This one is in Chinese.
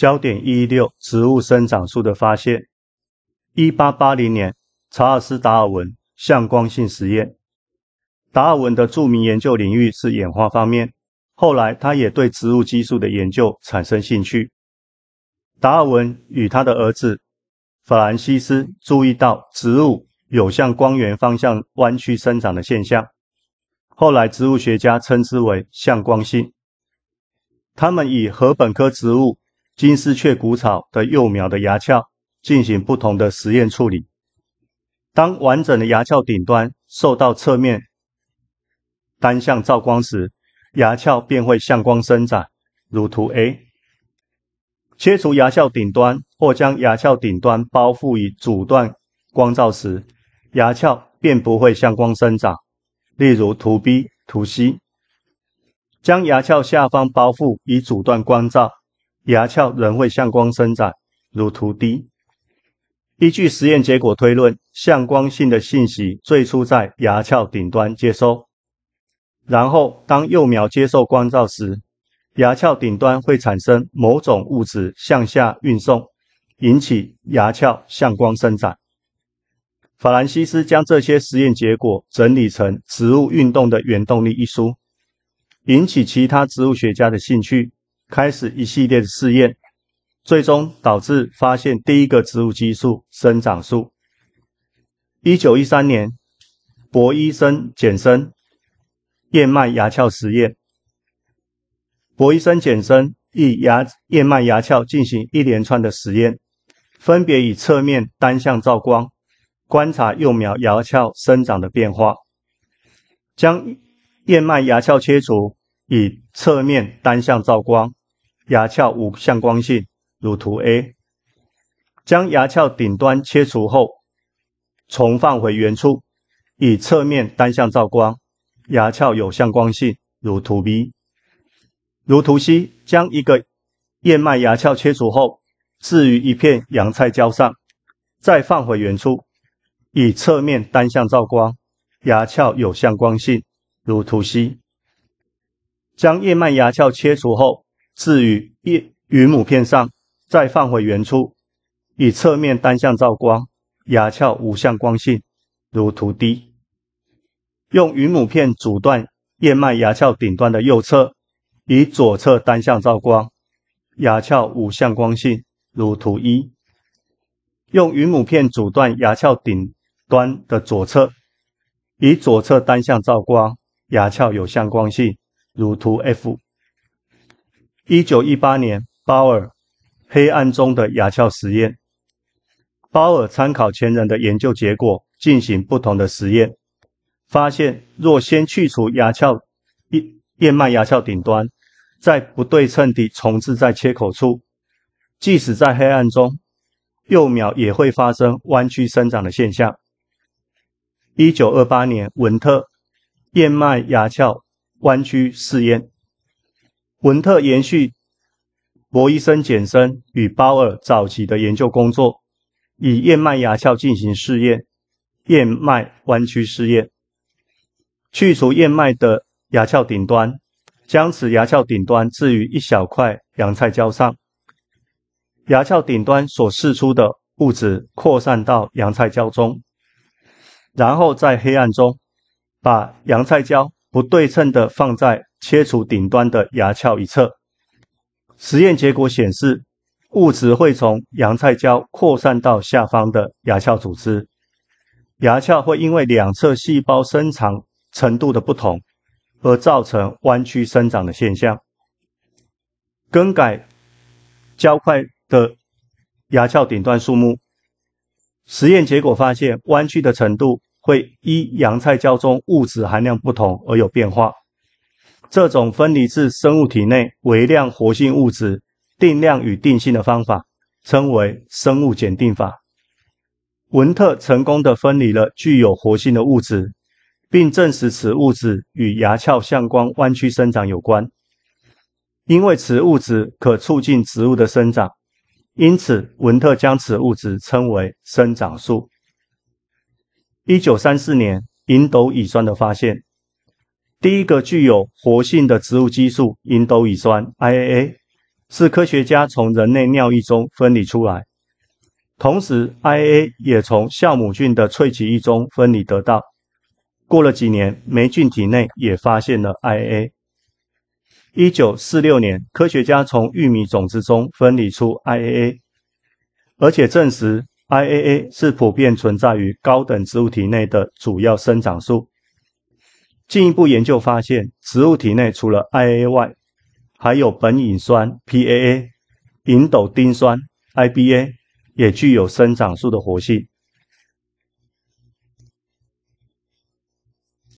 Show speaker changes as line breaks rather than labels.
焦点一六：植物生长素的发现。一八八零年，查尔斯·达尔文向光性实验。达尔文的著名研究领域是演化方面，后来他也对植物激素的研究产生兴趣。达尔文与他的儿子法兰西斯注意到植物有向光源方向弯曲生长的现象，后来植物学家称之为向光性。他们以禾本科植物。金丝雀骨草的幼苗的芽鞘进行不同的实验处理。当完整的牙鞘顶端受到侧面单向照光时，牙鞘便会向光生长，如图 A。切除牙鞘顶端或将牙鞘顶端包覆以阻断光照时，牙鞘便不会向光生长，例如图 B、图 C。将牙鞘下方包覆以阻断光照。牙鞘仍会向光伸展，如图 D。依据实验结果推论，向光性的信息最初在牙鞘顶端接收，然后当幼苗接受光照时，牙鞘顶端会产生某种物质向下运送，引起牙鞘向光伸展。法兰西斯将这些实验结果整理成《植物运动的原动力》一书，引起其他植物学家的兴趣。开始一系列的试验，最终导致发现第一个植物激素——生长素。一九一三年，博医生、简生燕麦芽鞘实验。博医生、简生以牙燕麦芽鞘进行一连串的实验，分别以侧面单向照光，观察幼苗芽鞘生长的变化；将燕麦芽鞘切除，以侧面单向照光。牙鞘无向光性，如图 A。将牙鞘顶端切除后，重放回原处，以侧面单向照光，牙鞘有向光性，如图 B。如图 C，将一个燕麦牙鞘切除后，置于一片洋菜胶上，再放回原处，以侧面单向照光，牙鞘有向光性，如图 C。将叶脉牙鞘切除后。置于叶云母片上，再放回原处，以侧面单向照光，牙鞘无向光性，如图 D。用云母片阻断叶脉牙鞘顶端的右侧，以左侧单向照光，牙鞘无向光性，如图 E。用云母片阻断牙鞘顶端的左侧，以左侧单向照光，牙鞘有向光性，如图 F。一九一八年，鲍尔黑暗中的牙鞘实验。鲍尔参考前人的研究结果，进行不同的实验，发现若先去除牙鞘叶叶脉牙鞘顶端，在不对称地重置在切口处，即使在黑暗中，幼苗也会发生弯曲生长的现象。一九二八年，文特燕麦牙鞘弯曲试验。文特延续博医生、简森与包尔早期的研究工作，以燕麦牙鞘进行试验，燕麦弯曲试验。去除燕麦的牙鞘顶端，将此牙鞘顶端置于一小块洋菜胶上，牙鞘顶端所释出的物质扩散到洋菜胶中，然后在黑暗中，把洋菜胶不对称的放在。切除顶端的牙鞘一侧，实验结果显示，物质会从洋菜胶扩散到下方的牙鞘组织，牙鞘会因为两侧细胞生长程度的不同，而造成弯曲生长的现象。更改胶块的牙鞘顶端数目，实验结果发现，弯曲的程度会依洋菜胶中物质含量不同而有变化。这种分离至生物体内微量活性物质定量与定性的方法，称为生物检定法。文特成功的分离了具有活性的物质，并证实此物质与牙鞘向光弯曲生长有关。因为此物质可促进植物的生长，因此文特将此物质称为生长素。一九三四年，银斗乙酸的发现。第一个具有活性的植物激素吲哚乙酸 （IAA） 是科学家从人类尿液中分离出来，同时 IAA 也从酵母菌的萃取液中分离得到。过了几年，霉菌体内也发现了 IAA。一九四六年，科学家从玉米种子中分离出 IAA，而且证实 IAA 是普遍存在于高等植物体内的主要生长素。进一步研究发现，植物体内除了 i a 外，还有苯乙酸 （PAA）、吲斗丁酸 （IBA） 也具有生长素的活性。